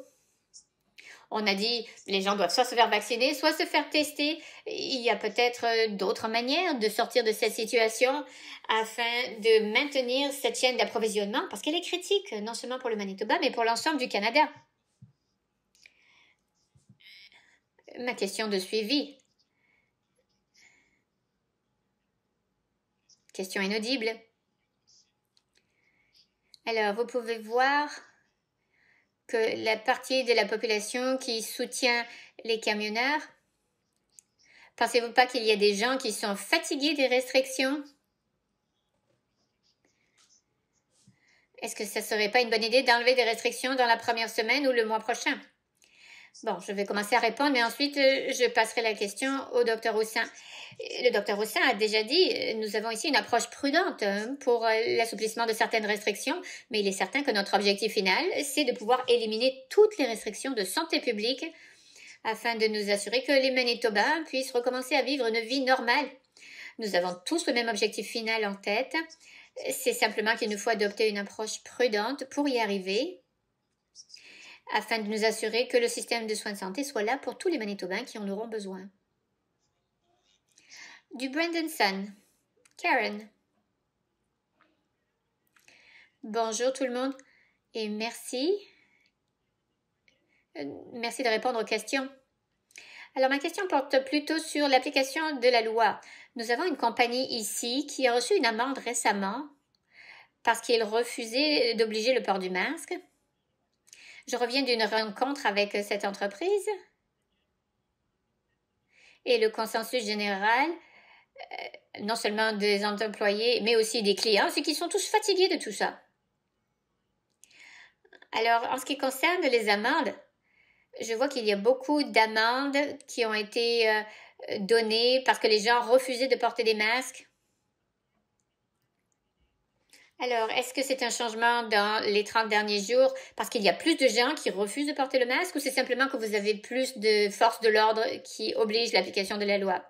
On a dit les gens doivent soit se faire vacciner, soit se faire tester. Il y a peut-être euh, d'autres manières de sortir de cette situation afin de maintenir cette chaîne d'approvisionnement parce qu'elle est critique, non seulement pour le Manitoba, mais pour l'ensemble du Canada. ma question de suivi. Question inaudible. Alors, vous pouvez voir que la partie de la population qui soutient les camionneurs, pensez-vous pas qu'il y a des gens qui sont fatigués des restrictions Est-ce que ça serait pas une bonne idée d'enlever des restrictions dans la première semaine ou le mois prochain Bon, je vais commencer à répondre, mais ensuite euh, je passerai la question au docteur Roussin. Le docteur Roussin a déjà dit, euh, nous avons ici une approche prudente hein, pour euh, l'assouplissement de certaines restrictions, mais il est certain que notre objectif final, c'est de pouvoir éliminer toutes les restrictions de santé publique afin de nous assurer que les Manitobains puissent recommencer à vivre une vie normale. Nous avons tous le même objectif final en tête, c'est simplement qu'il nous faut adopter une approche prudente pour y arriver afin de nous assurer que le système de soins de santé soit là pour tous les Manitobains qui en auront besoin. Du Brandon Sun, Karen. Bonjour tout le monde et merci. Euh, merci de répondre aux questions. Alors ma question porte plutôt sur l'application de la loi. Nous avons une compagnie ici qui a reçu une amende récemment parce qu'elle refusait d'obliger le port du masque. Je reviens d'une rencontre avec cette entreprise et le consensus général, euh, non seulement des employés, mais aussi des clients, c'est qu'ils sont tous fatigués de tout ça. Alors, en ce qui concerne les amendes, je vois qu'il y a beaucoup d'amendes qui ont été euh, données parce que les gens refusaient de porter des masques. Alors, est-ce que c'est un changement dans les 30 derniers jours parce qu'il y a plus de gens qui refusent de porter le masque ou c'est simplement que vous avez plus de forces de l'ordre qui obligent l'application de la loi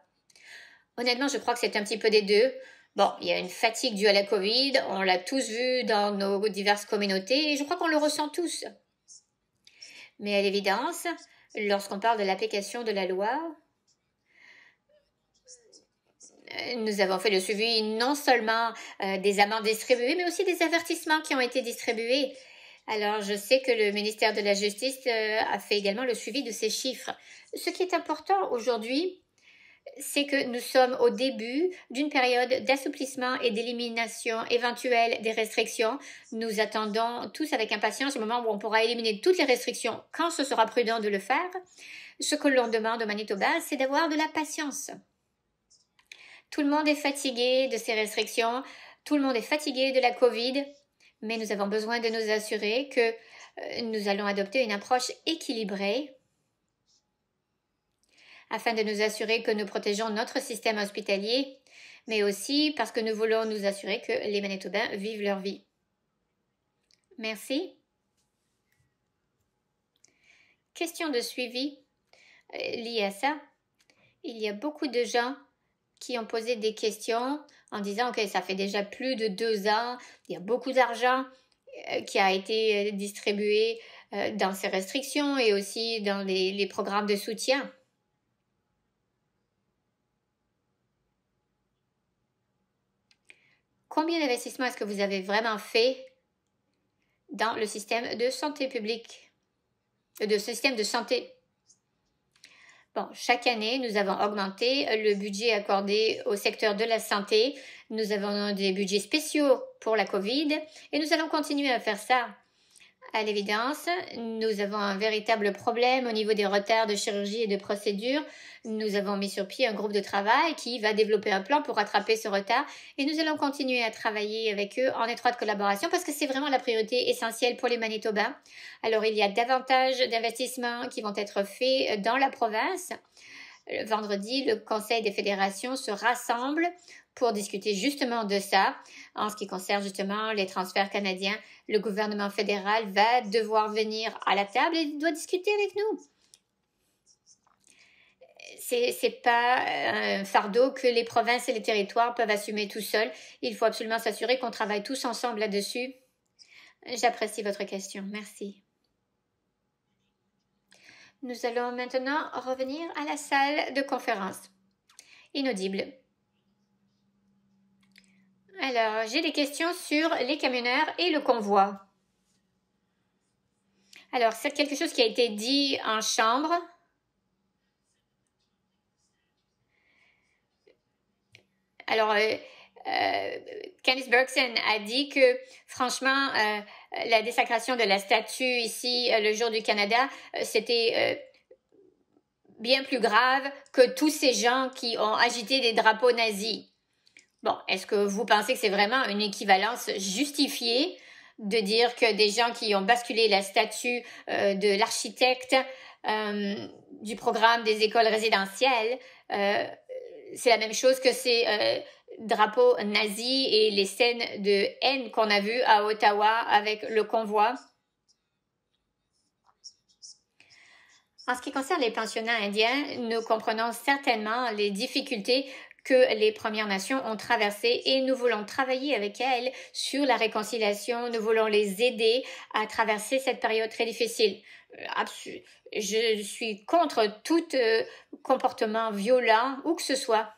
Honnêtement, je crois que c'est un petit peu des deux. Bon, il y a une fatigue due à la Covid, on l'a tous vu dans nos diverses communautés et je crois qu'on le ressent tous. Mais à l'évidence, lorsqu'on parle de l'application de la loi, euh, nous avons fait le suivi non seulement euh, des amendes distribuées, mais aussi des avertissements qui ont été distribués. Alors, je sais que le ministère de la Justice euh, a fait également le suivi de ces chiffres. Ce qui est important aujourd'hui, c'est que nous sommes au début d'une période d'assouplissement et d'élimination éventuelle des restrictions. Nous attendons tous avec impatience le moment où on pourra éliminer toutes les restrictions quand ce sera prudent de le faire. Ce que l'on demande au Manitoba, c'est d'avoir de la patience. Tout le monde est fatigué de ces restrictions, tout le monde est fatigué de la Covid, mais nous avons besoin de nous assurer que euh, nous allons adopter une approche équilibrée afin de nous assurer que nous protégeons notre système hospitalier, mais aussi parce que nous voulons nous assurer que les Manitobains vivent leur vie. Merci. Question de suivi euh, liée à ça. Il y a beaucoup de gens qui ont posé des questions en disant, que ça fait déjà plus de deux ans, il y a beaucoup d'argent euh, qui a été euh, distribué euh, dans ces restrictions et aussi dans les, programmes de soutien. Combien d'investissements est-ce que vous avez vraiment fait dans le système de santé publique, de système de santé Bon, chaque année, nous avons augmenté le budget accordé au secteur de la santé. Nous avons des budgets spéciaux pour la COVID et nous allons continuer à faire ça à l'évidence. Nous avons un véritable problème au niveau des retards de chirurgie et de procédures. Nous avons mis sur pied un groupe de travail qui va développer un plan pour rattraper ce retard et nous allons continuer à travailler avec eux en étroite collaboration parce que c'est vraiment la priorité essentielle pour les Manitobains. Alors il y a davantage d'investissements qui vont être faits dans la province vendredi, le Conseil des fédérations se rassemble pour discuter justement de ça. En ce qui concerne justement les transferts canadiens, le gouvernement fédéral va devoir venir à la table et doit discuter avec nous. C'est, c'est pas euh, un fardeau que les provinces et les territoires peuvent assumer tout seuls. Il faut absolument s'assurer qu'on travaille tous ensemble là-dessus. J'apprécie votre question. Merci. Nous allons maintenant revenir à la salle de conférence. Inaudible. Alors, j'ai des questions sur les camionneurs et le convoi. Alors, c'est quelque chose qui a été dit en chambre. Alors, euh, euh Bergson a dit que, franchement, euh, la désacration de la statue ici, euh, le jour du Canada, c'était bien plus grave que tous ces gens qui ont agité des drapeaux nazis. Bon, est-ce que vous pensez que c'est vraiment une équivalence justifiée de dire que des gens qui ont basculé la statue euh, de l'architecte euh, du programme des écoles résidentielles, euh, c'est la même chose que ces drapeaux nazis et les scènes de haine qu'on a vues à Ottawa avec le convoi? En ce qui concerne les pensionnats indiens, nous comprenons certainement les difficultés que les Premières Nations ont traversé et nous voulons travailler avec elles sur la réconciliation, nous voulons les aider à traverser cette période très difficile. Euh, je suis contre tout euh, comportement violent, où que ce soit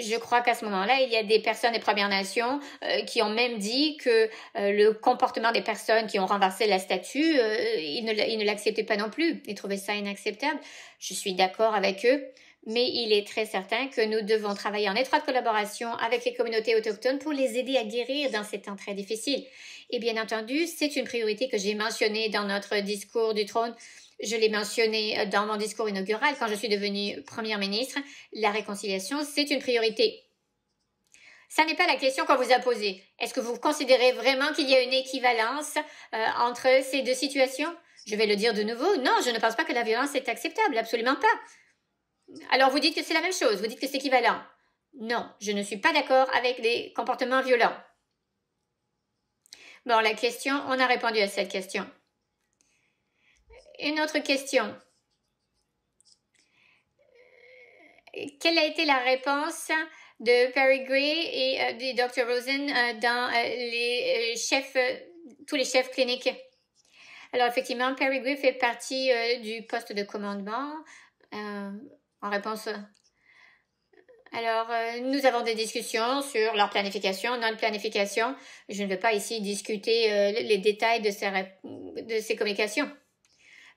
je crois qu'à ce moment-là, il y a des personnes des Premières Nations euh, qui ont même dit que le comportement des personnes qui ont renversé la statue, ne, ils ne l'acceptaient pas non plus. Ils trouvaient ça inacceptable. Je suis d'accord avec eux mais il est très certain que nous devons travailler en étroite collaboration avec les communautés autochtones pour les aider à guérir dans ces temps très difficiles. Et bien entendu, c'est une priorité que j'ai mentionnée dans notre discours du trône. Je l'ai mentionné euh, dans mon discours inaugural quand je suis devenue première ministre. La réconciliation, c'est une priorité. Ça n'est pas la question qu'on vous a posée. Est-ce que vous considérez vraiment qu'il y a une équivalence euh, entre ces deux situations Je vais le dire de nouveau. Non, je ne pense pas que la violence est acceptable. Absolument pas. Alors vous dites que c'est la même chose, vous dites que c'est équivalent. Non, je ne suis pas d'accord avec les comportements violents. Bon, la question, on a répondu à cette question. Une autre question. Quelle a été la réponse de Perry Gray et euh, du Dr. Rosen euh, dans euh, les chefs, tous les chefs cliniques? Alors effectivement, Perry Gray fait partie du poste de commandement. En réponse. Alors, euh, nous avons des discussions sur leur planification, notre planification. Je ne veux pas ici discuter euh, les détails de ces, de ces communications.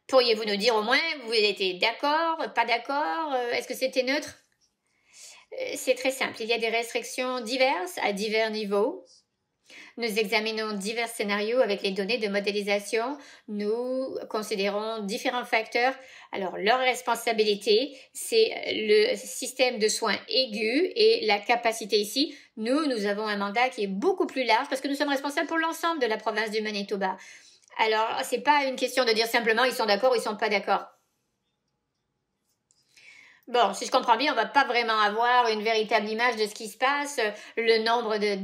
Pourriez-vous nous dire au moins, vous étiez d'accord, pas d'accord, euh, est-ce que c'était neutre C'est très simple. Il y a des restrictions diverses à divers niveaux nous examinons divers scénarios avec les données de modélisation. Nous considérons différents facteurs. Alors, leur responsabilité, c'est euh, le système de soins aigus et la capacité ici. Nous, nous avons un mandat qui est beaucoup plus large parce que nous sommes responsables pour l'ensemble de la province du Manitoba. Alors, n'est pas une question de dire simplement ils sont d'accord ou ils sont pas d'accord. Bon, si je comprends bien, on va pas vraiment avoir une véritable image de ce qui se passe, euh, le nombre de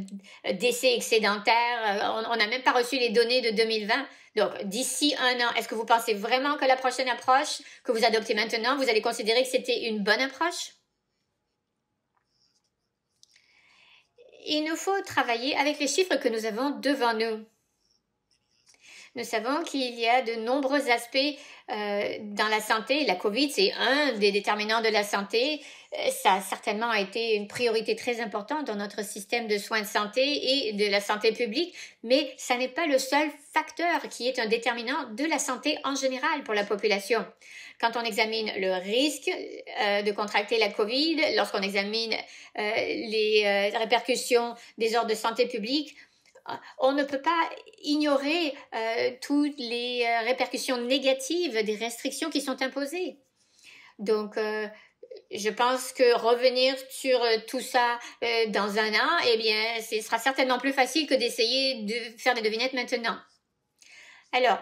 euh, décès excédentaires, euh, on n'a même pas reçu les données de 2020. Donc, d'ici un an, est-ce que vous pensez vraiment que la prochaine approche que vous adoptez maintenant, vous allez considérer que c'était une bonne approche Il nous faut travailler avec les chiffres que nous avons devant nous. Nous savons qu'il y a de nombreux aspects euh, dans la santé. La COVID, c'est un des déterminants de la santé. Euh, ça a certainement été une priorité très importante dans notre système de soins de santé et de la santé publique, mais ça n'est pas le seul facteur qui est un déterminant de la santé en général pour la population. Quand on examine le risque euh, de contracter la COVID, lorsqu'on examine les répercussions des ordres de santé publique, on ne peut pas ignorer euh, toutes les euh, répercussions négatives des restrictions qui sont imposées. Donc, euh, je pense que revenir sur tout ça dans un an, eh bien, ce sera certainement plus facile que d'essayer de faire des devinettes maintenant. Alors,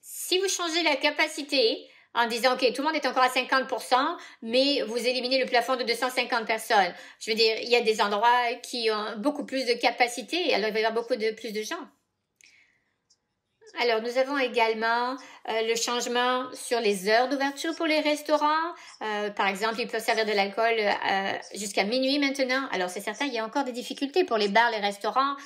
si vous changez la capacité en disant, OK, tout le monde est encore à 50%, mais vous éliminez le plafond de 250 personnes. Je veux dire, il y a des endroits qui ont beaucoup plus de capacité, alors il va y avoir beaucoup de, plus de gens. Alors, nous avons également euh, le changement sur les heures d'ouverture pour les restaurants. Euh, par exemple, ils peuvent servir de l'alcool euh, jusqu'à minuit maintenant. Alors, c'est certain, il y a encore des difficultés pour les bars, les restaurants.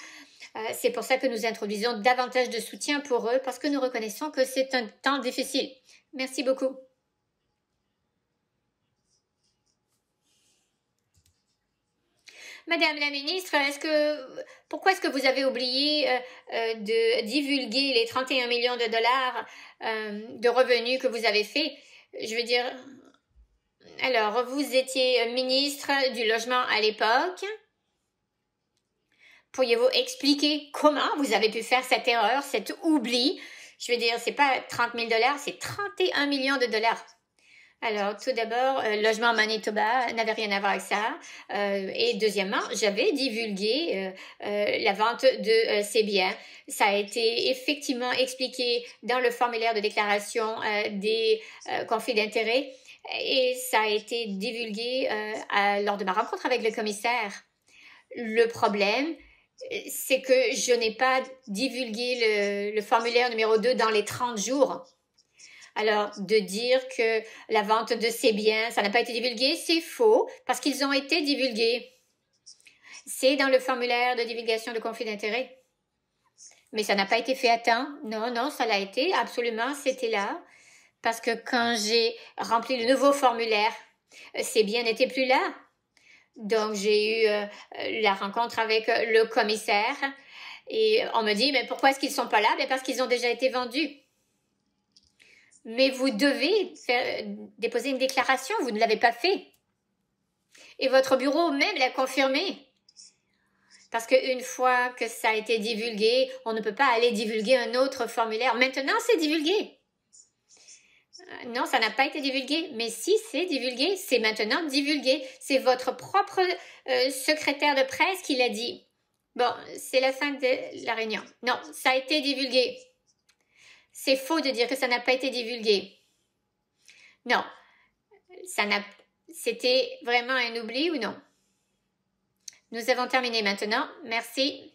c'est pour ça que nous introduisons davantage de soutien pour eux parce que nous reconnaissons que c'est un temps difficile. Merci beaucoup. Madame la ministre, est-ce que, pourquoi est-ce que vous avez oublié euh, euh, de divulguer les 31 millions de dollars euh, de revenus que vous avez fait Je veux dire, alors, vous étiez ministre du logement à l'époque. Pourriez-vous expliquer comment vous avez pu faire cette erreur, cet oubli je veux dire, c'est pas 30 000 dollars, c'est 31 millions de dollars. Alors, tout d'abord, le euh, logement Manitoba n'avait rien à voir avec ça. Euh, et deuxièmement, j'avais divulgué euh, la vente de ces biens. Ça a été effectivement expliqué dans le formulaire de déclaration des conflits d'intérêts et ça a été divulgué lors de ma rencontre avec le commissaire. Le problème, c'est que je n'ai pas divulgué le, formulaire numéro 2 dans les 30 jours. Alors, de dire que la vente de ces biens, ça n'a pas été divulgué, c'est faux, parce qu'ils ont été divulgués. C'est dans le formulaire de divulgation de conflit d'intérêts. Mais ça n'a pas été fait à temps. Non, non, ça l'a été, absolument, c'était là. Parce que quand j'ai rempli le nouveau formulaire, euh, ces biens n'étaient plus là. Donc, j'ai eu euh, euh, la rencontre avec euh, le commissaire et on me dit, mais pourquoi est-ce qu'ils sont pas là? Ben, parce qu'ils ont déjà été vendus. Mais vous devez déposer une déclaration, vous ne l'avez pas fait. Et votre bureau même l'a confirmé. Parce qu'une fois que ça a été divulgué, on ne peut pas aller divulguer un autre formulaire. Maintenant, c'est divulgué. Euh, non, ça n'a pas été divulgué. Mais si c'est divulgué, c'est maintenant divulgué. C'est votre propre euh, secrétaire de presse qui l'a dit. Bon, c'est la fin de la réunion. Non, ça a été divulgué. C'est faux de dire que ça n'a pas été divulgué. Non, ça n'a. C'était vraiment un oubli ou non Nous avons terminé maintenant. Merci.